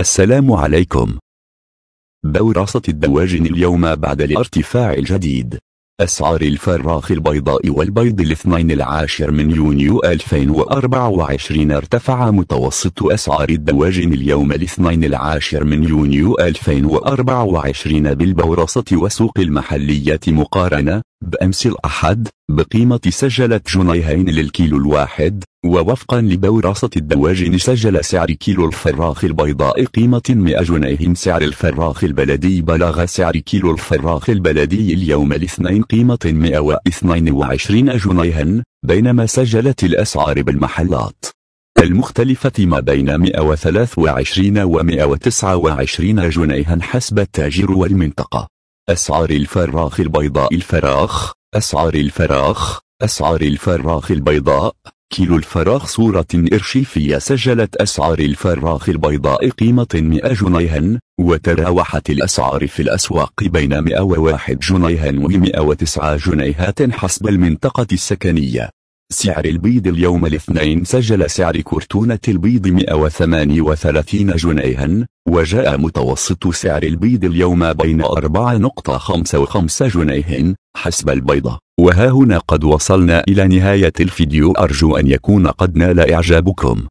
السلام عليكم بورصة الدواجن اليوم بعد الارتفاع الجديد أسعار الفراخ البيضاء والبيض الاثنين العاشر من يونيو 2024 ارتفع متوسط أسعار الدواجن اليوم الاثنين العاشر من يونيو 2024 بالبورصة والسوق المحلية مقارنة بأمس الأحد بقيمة سجلت جنيهين للكيلو الواحد ووفقا لبورصة الدواجن سجل سعر كيلو الفراخ البيضاء قيمة 100 جنيه سعر الفراخ البلدي بلغ سعر كيلو الفراخ البلدي اليوم الاثنين قيمة 122 جنيها بينما سجلت الأسعار بالمحلات المختلفة ما بين 123 و 129 جنيها حسب التاجر والمنطقة أسعار الفراخ البيضاء الفراخ أسعار الفراخ أسعار الفراخ البيضاء كيلو الفراخ صورة إرشيفية سجلت أسعار الفراخ البيضاء قيمة 100 جنيها وتراوحت الأسعار في الأسواق بين 101 جنيها و 109 جنيهات حسب المنطقة السكنية سعر البيض اليوم الاثنين سجل سعر كرتونة البيض 138 جنيها وجاء متوسط سعر البيض اليوم بين 4.55 جنيه حسب البيضة وها هنا قد وصلنا إلى نهاية الفيديو أرجو أن يكون قد نال إعجابكم